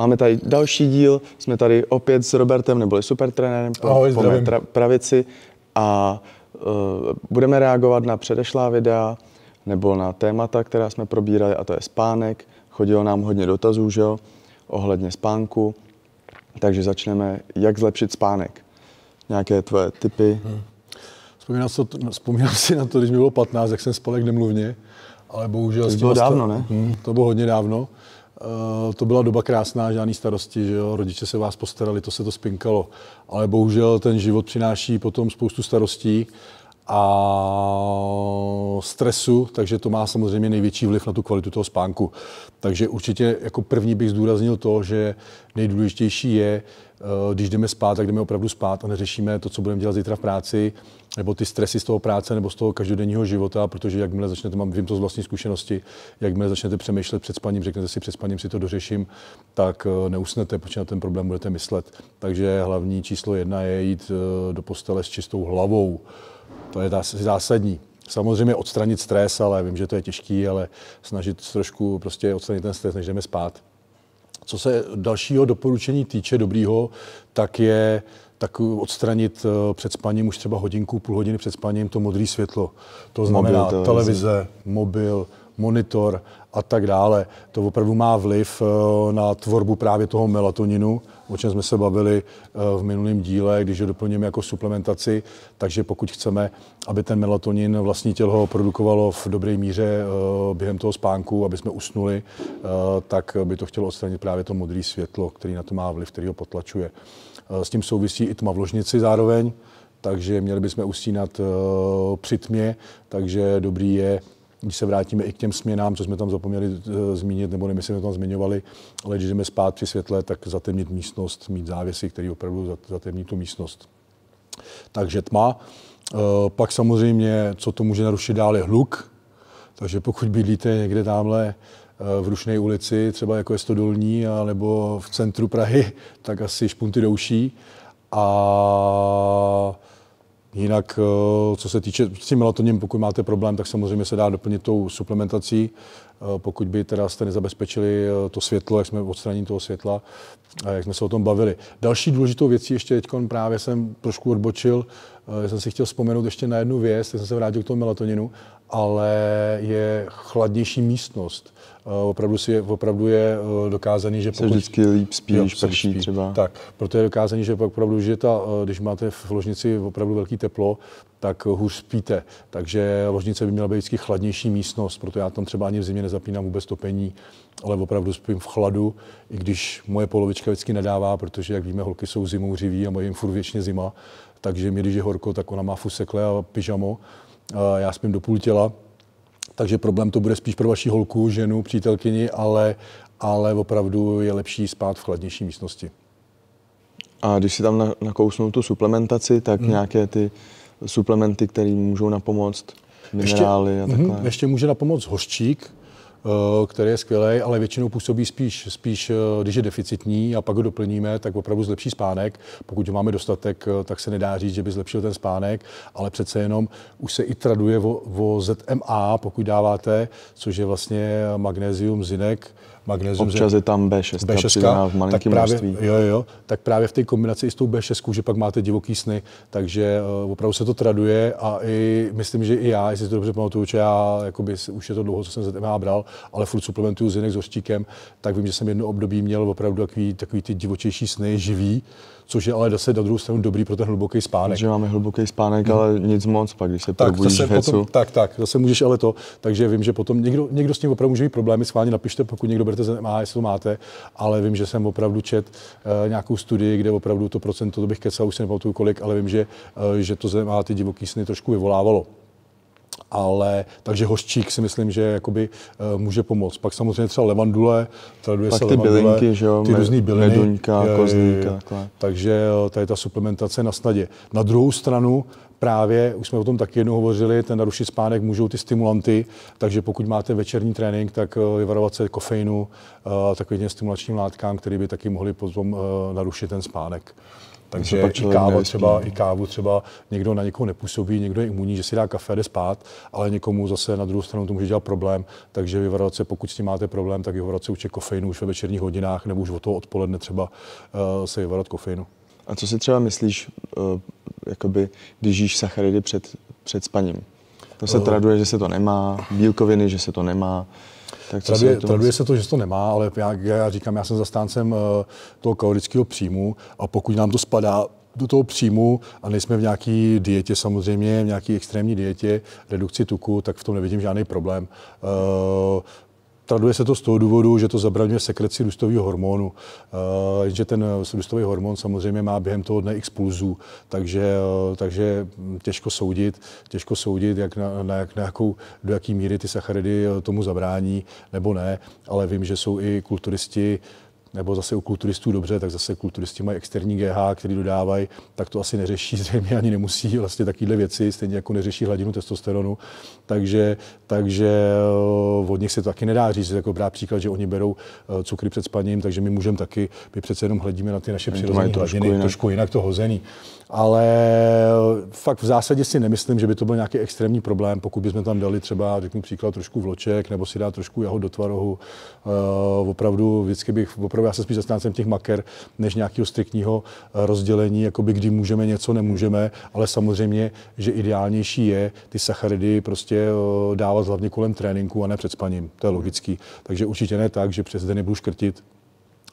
Máme tady další díl, jsme tady opět s Robertem, neboli supertrenérem po, Ahoj, po tra- pravici a uh, budeme reagovat na předešlá videa nebo na témata, která jsme probírali, a to je spánek. Chodilo nám hodně dotazů, že jo, ohledně spánku. Takže začneme, jak zlepšit spánek. Nějaké tvoje typy? Hmm. Vzpomínám, si, vzpomínám si na to, když mi bylo 15, jak jsem spal jak nemluvně, ale bohužel... To bylo dávno, ne? Hmm, to bylo hodně dávno. Eh, to byla doba krásná, žádný starosti, že jo? rodiče se vás postarali, to se to spinkalo. Ale bohužel ten život přináší potom spoustu starostí a stresu, takže to má samozřejmě největší vliv na tu kvalitu toho spánku. Takže určitě jako první bych zdůraznil to, že nejdůležitější je, eh, když jdeme spát, tak jdeme opravdu spát a neřešíme to, co budeme dělat zítra v práci, nebo ty stresy z toho práce nebo z toho každodenního života, protože jakmile začnete, mám, vím to z vlastní zkušenosti, jakmile začnete přemýšlet před spaním, řeknete si před spaním si to dořeším, tak eh, neusnete, protože na ten problém budete myslet. Takže hlavní číslo jedna je jít eh, do postele s čistou hlavou to je zásadní. Samozřejmě odstranit stres, ale vím, že to je těžký, ale snažit trošku prostě odstranit ten stres, než jdeme spát. Co se dalšího doporučení týče dobrýho, tak je tak odstranit eh, před spaním už třeba hodinku, půl hodiny před spaním to modré světlo. To znamená mobil, televize, mobil, monitor a tak dále. To opravdu má vliv eh, na tvorbu právě toho melatoninu, o čem jsme se bavili eh, v minulém díle, když ho doplníme jako suplementaci. Takže pokud chceme, aby ten melatonin vlastní tělo produkovalo v dobré míře eh, během toho spánku, aby jsme usnuli, tak by to chtělo odstranit právě to modré světlo, který na to má vliv, který ho potlačuje. S tím souvisí i tma v ložnici zároveň, takže měli bychom usínat při tmě, takže dobrý je když se vrátíme i k těm směnám, co jsme tam zapomněli eh, zmínit, nebo nemyslím, že tam zmiňovali, ale když jdeme spát při světle, tak zatemnit místnost, mít závěsy, který opravdu zatemní tu místnost. Takže tma. Eh, pak samozřejmě, co to může narušit dál, je hluk. Takže pokud bydlíte někde tamhle eh, v Rušné ulici, třeba jako je Stodolní, nebo v centru Prahy, tak asi špunty douší. A Jinak, eh, co se týče s tím melatoním, pokud máte problém, tak samozřejmě se dá doplnit tou suplementací, eh, pokud by teda jste nezabezpečili eh, to světlo, jak jsme odstranili toho světla, jak jsme se o tom bavili. Další důležitou věcí ještě teď právě jsem trošku odbočil, Eh, já jsem si chtěl vzpomenout ještě na jednu věc, tak jsem se vrátil k tomu melatoninu, ale je chladnější místnost. Eh, opravdu, si, opravdu je eh, dokázaný, že pokud... Se vždycky líp spí, když prší třeba. Tak, proto je dokázaný, že opravdu, že ta, když máte v ložnici opravdu velký teplo, tak hůř spíte. Takže ložnice by měla být vždycky chladnější místnost, proto já tam třeba ani v zimě nezapínám vůbec topení, ale opravdu spím v chladu, i když moje polovička vždycky nedává, protože, jak víme, holky jsou zimou řiví a mají jim furt věčně zima, takže mi, když je horko, tak ona má fusekle a pyžamo, a já spím do půl těla, takže problém to bude spíš pro vaši holku, ženu, přítelkyni, ale, ale opravdu je lepší spát v chladnější místnosti. A když si tam na, nakousnou tu suplementaci, tak hmm. nějaké ty suplementy, které můžou napomoct, minerály ještě, a mhm. takhle. ještě může napomoct hořčík, Eh, který je skvělý, ale většinou působí spíš, spíš, eh, když je deficitní a pak ho doplníme, tak opravdu zlepší spánek. Pokud ho máme dostatek, eh, tak se nedá říct, že by zlepšil ten spánek, ale přece jenom už se i traduje o, o ZMA, pokud dáváte, což je vlastně magnézium, zinek, magnézium. Občas je tam B6, B6 v tak právě, Jo, jo, tak právě v té kombinaci i s tou B6, že pak máte divoký sny, takže uh, opravdu se to traduje a i myslím, že i já, jestli si to dobře pamatuju, že já jakoby, už je to dlouho, co jsem ZMA bral, ale furt suplementuju zinek s hořčíkem, tak vím, že jsem jedno období měl opravdu takový, takový ty divočejší sny, živý, což je ale zase na druhou stranu dobrý pro ten hluboký spánek. Že máme hluboký spánek, hmm. ale nic moc, pak když se tak, probudíš zase potom, Tak, tak, zase můžeš ale to, takže vím, že potom někdo, někdo s tím opravdu může mít problémy, schválně napište, pokud někdo berete ZMA, jestli to máte, ale vím, že jsem opravdu čet uh, nějakou studii, kde opravdu to procento, to bych kecal, už si nepamatuju kolik, ale vím, že, uh, že to ZMA ty divoký sny trošku vyvolávalo ale takže hořčík si myslím, že jakoby uh, může pomoct. Pak samozřejmě třeba levandule, traduje Pak se ty levandule, bylinky, že jo, ty různé byliny. Meduňka, je, kozlíka, je, Takže eh, tady ta suplementace na snadě. Na druhou stranu právě, už jsme o tom taky jednou hovořili, ten narušit spánek můžou ty stimulanty, takže pokud máte večerní trénink, tak eh, vyvarovat se kofeinu a takovým stimulačním látkám, které by taky mohly potom narušit ten spánek. Takže i kávu, třeba, i kávu třeba někdo na někoho nepůsobí, někdo je imunní, že si dá kafe, jde spát, ale někomu zase na druhou stranu to může dělat problém. Takže vyvarovat se, pokud s tím máte problém, tak vyvarovat se určitě kofeinu už ve večerních hodinách nebo už od toho odpoledne třeba uh, se vyvarovat kofeinu. A co si třeba myslíš, uh, jakoby, když jíš sacharidy před, před spaním? To se uh, traduje, že se to nemá, bílkoviny, že se to nemá. Tak traduje, se, traduje se to, že to nemá, ale já, já říkám, já jsem zastáncem eh, toho kalorického příjmu a pokud nám to spadá do toho příjmu a nejsme v nějaké dietě samozřejmě, v nějaké extrémní dietě, redukci tuku, tak v tom nevidím žádný problém. Eh, Traduje se to z toho důvodu, že to zabraňuje sekreci růstového hormonu, eh, že ten eh, růstový hormon samozřejmě má během toho dne x pulzů, takže, eh, takže těžko soudit, těžko soudit, jak na, na, jak, na jakou, do jaký míry ty sacharidy tomu zabrání nebo ne, ale vím, že jsou i kulturisti, nebo zase u kulturistů dobře, tak zase kulturisti mají externí GH, který dodávají, tak to asi neřeší, zřejmě ani nemusí vlastně takovéhle věci, stejně jako neřeší hladinu testosteronu. Takže, takže eh, od nich se to taky nedá říct, jako brát příklad, že oni berou eh, cukry před spaním, takže my můžeme taky, my přece jenom hledíme na ty naše přirozené hladiny, jinak. trošku jinak to hozený. Ale eh, fakt v zásadě si nemyslím, že by to byl nějaký extrémní problém, pokud bychom tam dali třeba, řeknu příklad, trošku vloček, nebo si dá trošku jeho do tvarohu. Uh, opravdu vždycky bych opravdu opravdu Já jsem spíš zastáncem těch maker, než nějakého striktního eh, rozdělení, jakoby kdy můžeme něco, nemůžeme, ale samozřejmě, že ideálnější je ty sacharidy prostě eh, dávat hlavně kolem tréninku a ne před spaním. To je logický. Takže určitě ne tak, že přes den nebudu škrtit,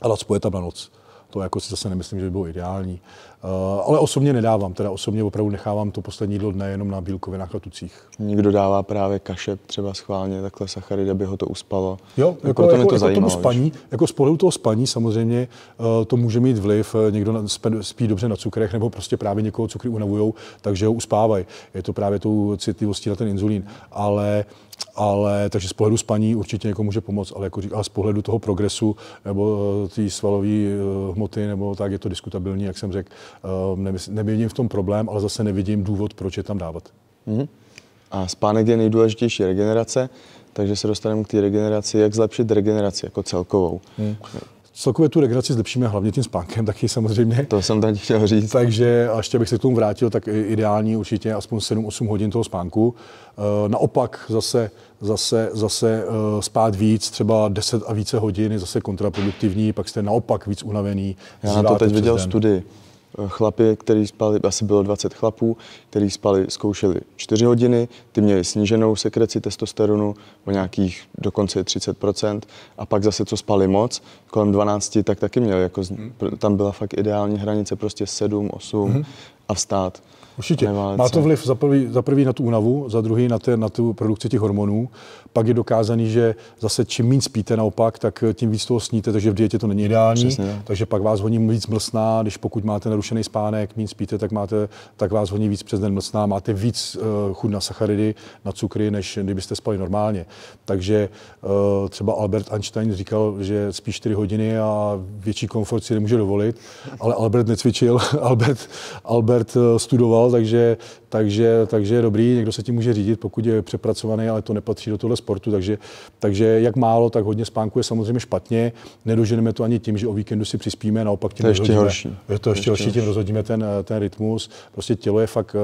ale spuje tam na noc. To jako si zase nemyslím, že by bylo ideální. Eh, ale osobně nedávám, teda osobně opravdu nechávám to poslední jídlo dne jenom na bílkovinách a tucích. Někdo dává právě kaše třeba schválně, takhle sachary, aby ho to uspalo. Jo, jako, proto jako, jako, to jako zajímalo, tomu spaní, jako z pohledu toho spaní samozřejmě eh, to může mít vliv. Eh, někdo spí dobře na cukrech nebo prostě právě někoho cukry unavujou, takže ho uspávají. Je to právě tou citlivostí na ten inzulín. Ale ale takže z pohledu spaní určitě někomu může pomoct, ale, jako, ale z pohledu toho progresu nebo eh, té svalové eh, hmoty, nebo tak je to diskutabilní, jak jsem řekl. Eh, nevidím v tom problém, ale zase nevidím důvod, proč je tam dávat. Mm-hmm. A spánek je nejdůležitější regenerace, takže se dostaneme k té regeneraci, jak zlepšit regeneraci jako celkovou. Mm. Celkově tu regeneraci zlepšíme hlavně tím spánkem taky samozřejmě. To jsem tady chtěl říct. Takže a ještě bych se k tomu vrátil, tak ideální určitě aspoň 7-8 hodin toho spánku. Eh, naopak zase, zase, zase eh, spát víc, třeba 10 a více hodin je zase kontraproduktivní, pak jste naopak víc unavený. Já na to teď viděl studii chlapy, který spali, asi bylo 20 chlapů, který spali, zkoušeli 4 hodiny, ty měli sníženou sekreci testosteronu o nějakých dokonce 30%, a pak zase, co spali moc, kolem 12, tak taky měli, jako, mhm. tam byla fakt ideální hranice, prostě 7, 8 mm-hmm. a vstát. Určitě. Má to vliv za prvý, za prvý na tu únavu, za druhý na, té, na tu produkci těch hormonů. Pak je dokázaný, že zase čím méně spíte naopak, tak eh, tím víc toho sníte, takže v dietě to není ideální. Přesně. No. Takže pak vás honí víc mlsná, když pokud máte narušený spánek, méně spíte, tak, máte, tak vás honí víc přes den mlsná, máte víc uh, eh, chud na sacharidy, na cukry, než kdybyste spali normálně. Takže uh, třeba Albert Einstein říkal, že spí 4 hodiny a větší komfort si nemůže dovolit, ale Albert necvičil, Albert, Albert studoval, takže, takže, takže je dobrý, někdo se tím může řídit, pokud je přepracovaný, ale to nepatří do tohle sportu, takže, takže jak málo, tak hodně spánku je samozřejmě špatně. Nedoženeme to ani tím, že o víkendu si přispíme, naopak tím to je ještě horší. Je to ještě, ještě horší, horší, tím rozhodíme ten, eh, ten rytmus. Prostě tělo je fakt,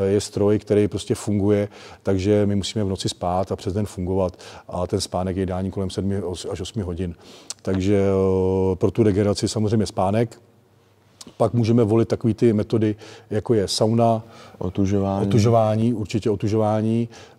eh, je stroj, který prostě funguje, takže my musíme v noci spát a přes den fungovat a ten spánek je dání kolem 7 až 8 hodin. Takže eh, pro tu regeneraci samozřejmě spánek, pak můžeme volit takové ty metody, jako je sauna, otužování, otužování určitě otužování, e,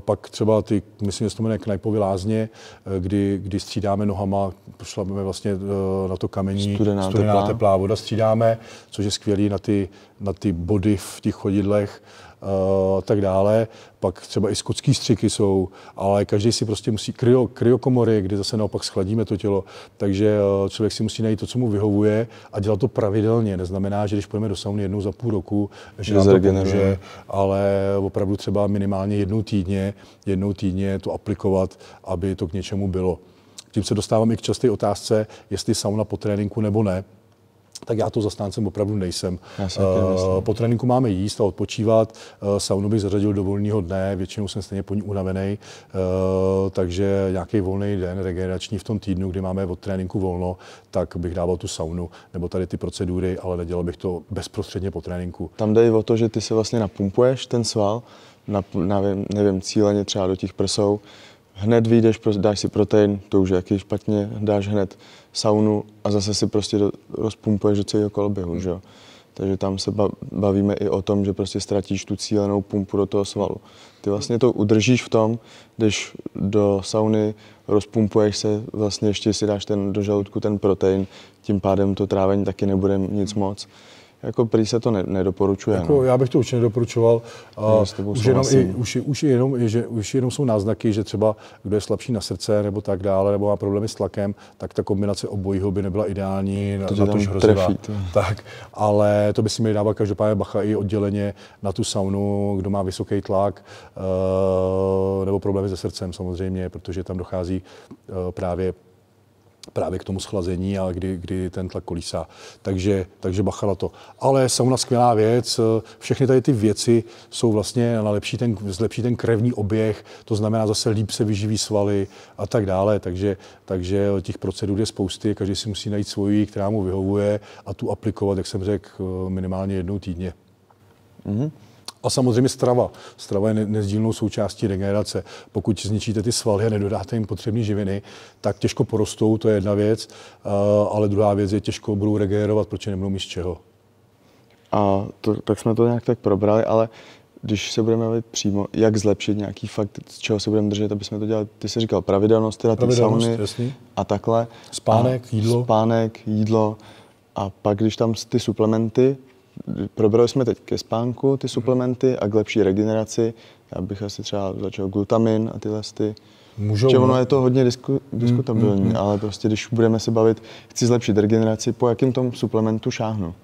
pak třeba ty, myslím, že se to jmenuje knajpové lázně, eh, kdy, kdy střídáme nohama, pošleme vlastně e, na to kamení, studená, studená teplá. teplá voda střídáme, což je skvělý na ty, na ty body v těch chodidlech a tak dále. Pak třeba i skotský střiky jsou, ale každý si prostě musí kryo, kryokomory, kdy zase naopak schladíme to tělo. Takže eh, člověk si musí najít to, co mu vyhovuje a dělat to pravidelně. Neznamená, že když půjdeme do sauny jednou za půl roku, že nám to pomůže, ale opravdu třeba minimálně jednou týdně, jednou týdně to aplikovat, aby to k něčemu bylo. Tím se dostávám i k časté otázce, jestli sauna po tréninku nebo ne tak já to zastáncem opravdu nejsem. Uh, po tréninku máme jíst a odpočívat. Uh, saunu bych zařadil do volného dne, většinou jsem stejně po ní unavený, uh, takže nějaký volný den regenerační v tom týdnu, kdy máme od tréninku volno, tak bych dával tu saunu nebo tady ty procedury, ale nedělal bych to bezprostředně po tréninku. Tam jde o to, že ty se vlastně napumpuješ ten sval, na, nevím, nevím, cíleně třeba do těch prsou, hned vyjdeš, prostě dáš si protein, to už je jaký špatně, dáš hned saunu a zase si prostě rozpumpuješ do celého koloběhu, hmm. že jo. Takže tam se bavíme i o tom, že prostě ztratíš tu cílenou pumpu do toho svalu. Ty vlastně to udržíš v tom, když do sauny rozpumpuješ se, vlastně ještě si dáš ten do žaludku ten protein, tím pádem to trávení taky nebude nic moc. Jako prý se to ne, nedoporučuje. Jako, no. Já bych to určitě nedoporučoval. No, A už, jenom, i, už, už, jenom, že, už jenom jsou náznaky, že třeba kdo je slabší na srdce nebo tak dále, nebo má problémy s tlakem, tak ta kombinace obojího by nebyla ideální, to na, na to hrozivá. Trefí, to. Tak, ale to by si měli dávat každopádně bacha i odděleně na tu saunu, kdo má vysoký tlak uh, nebo problémy se srdcem samozřejmě, protože tam dochází uh, právě právě k tomu schlazení a kdy, kdy ten tlak kolísá. Takže, takže bacha na to. Ale sauna skvělá věc, všechny tady ty věci jsou vlastně, na lepší ten, zlepší ten krevní oběh, to znamená zase líp se vyživí svaly a tak dále, takže, takže těch procedur je spousty, každý si musí najít svoji, která mu vyhovuje a tu aplikovat, jak jsem řekl, minimálně jednou týdně. Mm-hmm. A samozřejmě strava. Strava je nezdílnou součástí regenerace. Pokud zničíte ty svaly a nedodáte jim potřebné živiny, tak těžko porostou, to je jedna věc. Eh, ale druhá věc je, těžko budou regenerovat, protože nebudou mít z čeho. A to, tak jsme to nějak tak probrali, ale když se budeme bavit přímo, jak zlepšit nějaký fakt, z čeho se budeme držet, aby jsme to dělali, ty jsi říkal pravidelnost, teda ty sauny a takhle. Spánek, a jídlo. Spánek, jídlo. A pak, když tam ty suplementy, probrali jsme teď ke spánku ty mhm. suplementy a k lepší regeneraci. Já bych asi třeba začal glutamin a tyhle ty. Můžou. Že no. ono je to hodně disku, mhm, diskutabilní, mm, mm, mm. ale prostě když budeme se bavit, chci zlepšit regeneraci, po jakým tom suplementu šáhnu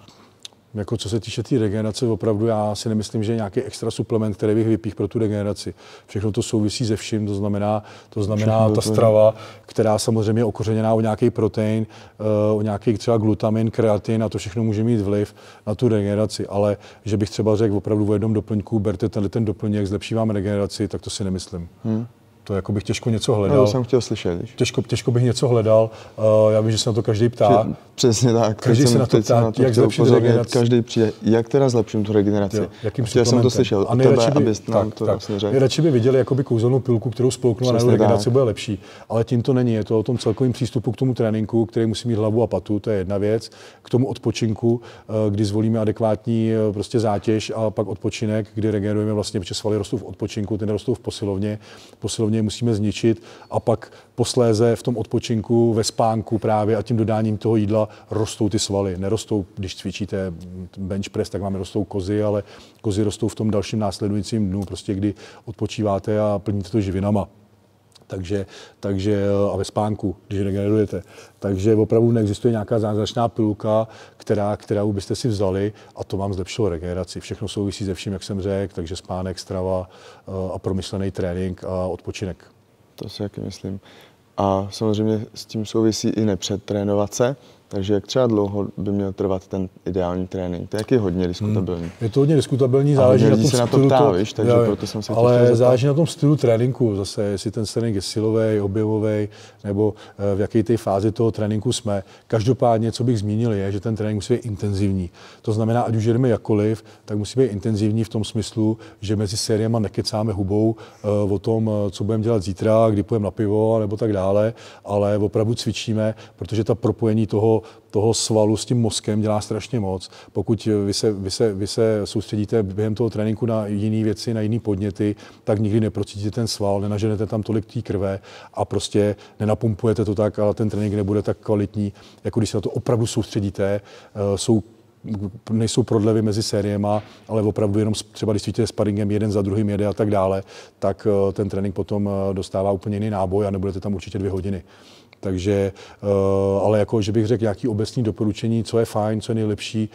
jako co se týče té tý regenerace, opravdu já si nemyslím, že je nějaký extra suplement, který bych vypích pro tu regeneraci. Všechno to souvisí se vším, to znamená, to znamená Všechno ta to strava, která samozřejmě je okořeněná o nějaký protein, eh, o nějaký třeba glutamin, kreatin a to všechno může mít vliv na tu regeneraci. Ale že bych třeba řekl opravdu o jednom doplňku, berte tenhle ten doplněk, zlepší vám regeneraci, tak to si nemyslím. Hmm. To jako bych těžko něco hledal. No, to jsem chtěl slyšet. Víš? Těžko, těžko bych něco hledal. Uh, já vím, že se na to každý ptá. Přesně tak. Každý se na to ptá, na to jak zlepšit regeneraci. Každý přijde, jak teda zlepším tu regeneraci. Jo, jakým já jsem to slyšel a nejradši tebe, by, abys tak, to tak, vlastně řekl. Nejradši by viděli jakoby kouzelnou pilku, kterou spolknu a najednou regenerace bude lepší. Ale tím to není. Je to o tom celkovém přístupu k tomu tréninku, který musí mít hlavu a patu, to je jedna věc. K tomu odpočinku, eh, kdy zvolíme adekvátní eh, prostě zátěž a pak odpočinek, kdy regenerujeme vlastně, protože svaly rostou v odpočinku, ty nerostou v posilovně. Posilovně je musíme zničit a pak posléze v tom odpočinku, ve spánku právě a tím dodáním toho jídla rostou ty svaly. Nerostou, když cvičíte bench press, tak vám rostou kozy, ale kozy rostou v tom dalším následujícím dnu, prostě kdy odpočíváte a plníte to živinama takže, takže a ve spánku, když regenerujete. Takže opravdu neexistuje nějaká zázračná pilulka, která, která byste si vzali a to vám zlepšilo regeneraci. Všechno souvisí se vším, jak jsem řekl, takže spánek, strava eh, a promyslený trénink a odpočinek. To si jak myslím. A samozřejmě s tím souvisí i nepředtrénovat se. Takže jak třeba dlouho by měl trvat ten ideální trénink? To je hodně diskutabilní. Hmm. Je to hodně diskutabilní, záleží na tom se na to ptá, to, víš, takže já, proto jsem se Ale záleží na tom stylu tréninku, zase, jestli ten trénink je silový, objemový, nebo eh, v jaké té fázi toho tréninku jsme. Každopádně, co bych zmínil, je, že ten trénink musí být intenzivní. To znamená, ať už jdeme jakoliv, tak musí být intenzivní v tom smyslu, že mezi sériema nekecáme hubou eh, o tom, eh, co budeme dělat zítra, kdy půjdeme na pivo, nebo tak dále, ale opravdu cvičíme, protože ta propojení toho toho, svalu s tím mozkem dělá strašně moc. Pokud vy se, vy, se, vy se soustředíte během toho tréninku na jiné věci, na jiné podněty, tak nikdy neprocítíte ten sval, nenaženete tam tolik té krve a prostě nenapumpujete to tak, ale ten trénink nebude tak kvalitní, jako když se na to opravdu soustředíte. Eh, jsou nejsou prodlevy mezi sériema, ale opravdu jenom třeba když cvičíte sparingem jeden za druhým jede a tak dále, tak eh, ten trénink potom eh, dostává úplně jiný náboj a nebudete tam určitě dvě hodiny. Takže, eh, ale jako, že bych řekl nějaký obecný doporučení, co je fajn, co je nejlepší,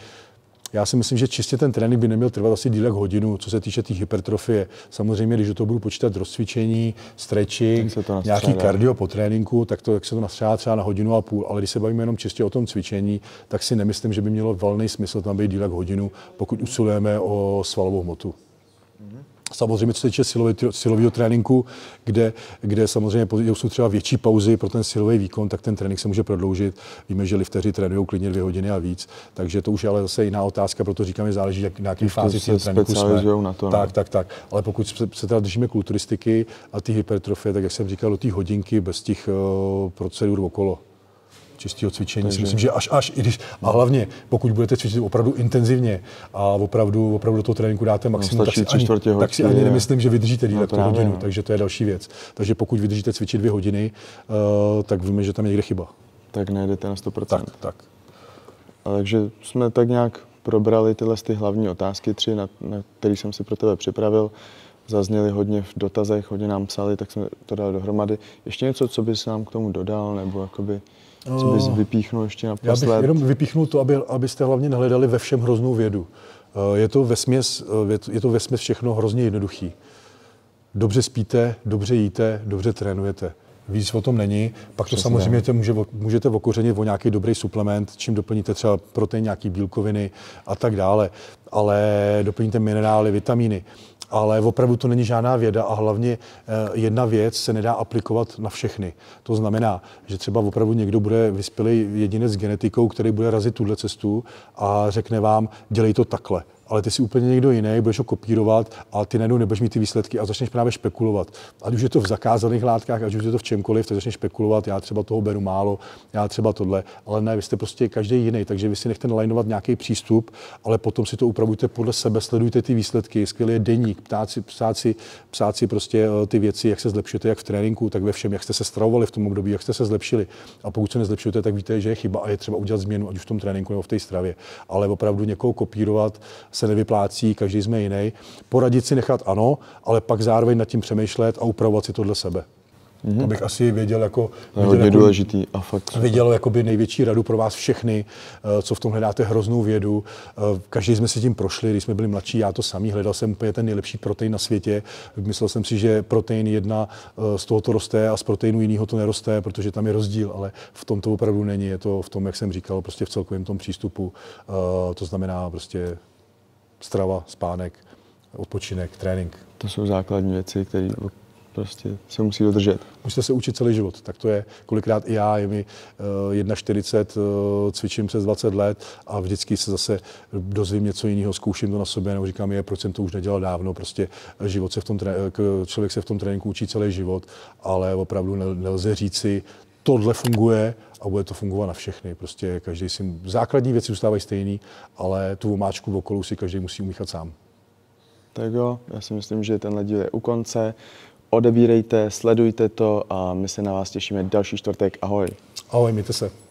já si myslím, že čistě ten trénink by neměl trvat asi díl jak hodinu, co se týče té tý hypertrofie. Samozřejmě, když to budu počítat rozcvičení, stretching, nějaký kardio po tréninku, tak to, jak se to nastřádá třeba na hodinu a půl. Ale když se bavíme jenom čistě o tom cvičení, tak si nemyslím, že by mělo valný smysl tam být díl jak hodinu, pokud usilujeme o svalovou hmotu. Samozřejmě, co se týče silového tréninku, kde, kde samozřejmě jsou třeba větší pauzy pro ten silový výkon, tak ten trénink se může prodloužit. Víme, že lifteři trénují klidně dvě hodiny a víc, takže to už je ale zase jiná otázka, proto říkám, že záleží, jak, na jaké fázi si tréninku jsme. Na to, ne? No. tak, tak, tak. Ale pokud se, se teda držíme kulturistiky a ty hypertrofie, tak jak jsem říkal, do té hodinky bez těch uh, procedur okolo čistého cvičení. Takže. myslím, že až, až i když, a hlavně, pokud budete cvičit opravdu intenzivně a opravdu, opravdu do toho tréninku dáte no, maximum, no, tak, si ani, hodky, tak si ani nemyslím, že vydržíte díl no, tu hodinu, no. takže to je další věc. Takže pokud vydržíte cvičit dvě hodiny, uh, tak víme, že tam je někde chyba. Tak nejdete na 100%. Tak, tak. A takže jsme tak nějak probrali tyhle ty hlavní otázky, tři, na, na které jsem si pro tebe připravil. Zazněly hodně v dotazech, hodně nám psali, tak jsme to dali dohromady. Ještě něco, co bys nám k tomu dodal, nebo jakoby... Co oh. bys vypíchnul ještě naposled? Já bych jenom vypíchnul to, aby, abyste hlavně nehledali ve všem hroznou vědu. Eh, je to vesměs, eh, je to vesměs všechno hrozně jednoduchý. Dobře spíte, dobře jíte, dobře trénujete. Víc o tom není. Pak to samozřejmě te může, můžete okořenit o nějaký dobrý suplement, čím doplníte třeba protein, nějaký bílkoviny a tak dále. Ale doplníte minerály, vitamíny ale opravdu to není žádná věda a hlavně eh, jedna věc se nedá aplikovat na všechny. To znamená, že třeba opravdu někdo bude vyspělý jedinec s genetikou, který bude razit tuhle cestu a řekne vám, dělej to takhle ale ty si úplně někdo jiný, budeš ho kopírovat a ty najednou nebudeš mít ty výsledky a začneš právě špekulovat. Ať už je to v zakázaných látkách, ať už je to v čemkoliv, tak začneš špekulovat, já třeba toho beru málo, já třeba tohle, ale ne, vy jste prostě každý jiný, takže vy si nechte nalajnovat nějaký přístup, ale potom si to upravujte podle sebe, sledujte ty výsledky, skvělý je deník, psát si, psát si, psát si prostě eh, ty věci, jak se zlepšujete, jak v tréninku, tak ve všem, jak jste se stravovali v tom období, jak jste se zlepšili. A pokud se nezlepšujete, tak víte, že je chyba a je třeba udělat změnu, ať už v tom tréninku nebo v té stravě. Ale opravdu někoho kopírovat se nevyplácí, každý jsme jiný. Poradit si nechat ano, ale pak zároveň nad tím přemýšlet a upravovat si to dle sebe. Mm-hmm. Abych asi věděl jako... Viděl, hodně jako, důležitý a fakt. Viděl jakoby největší radu pro vás všechny, eh, co v tom hledáte hroznou vědu. Eh, každý jsme si tím prošli, když jsme byli mladší, já to samý, hledal jsem úplně ten nejlepší protein na světě. Myslel jsem si, že protein jedna eh, z toho to roste a z proteinu jiného to neroste, protože tam je rozdíl, ale v tom to opravdu není. Je to v tom, jak jsem říkal, prostě v celkovém tom přístupu. To znamená prostě strava, spánek, odpočinek, trénink. To jsou základní věci, které prostě se musí dodržet. Musíte se učit celý život, tak to je kolikrát i já, je mi 41, eh, eh, cvičím přes 20 let a vždycky se zase dozvím něco jiného, zkouším to na sobě, nebo říkám, je, proč jsem to už nedělal dávno, prostě život se v tom, eh, člověk se v tom tréninku učí celý život, ale opravdu nelze říci, tohle funguje a bude to fungovat na všechny. Prostě každý si, základní věci zůstávají stejný, ale tu omáčku v okolu si každý musí umíchat sám. Tak jo, já si myslím, že tenhle díl je u konce. Odebírejte, sledujte to a my se na vás těšíme další čtvrtek. Ahoj. Ahoj, mějte se.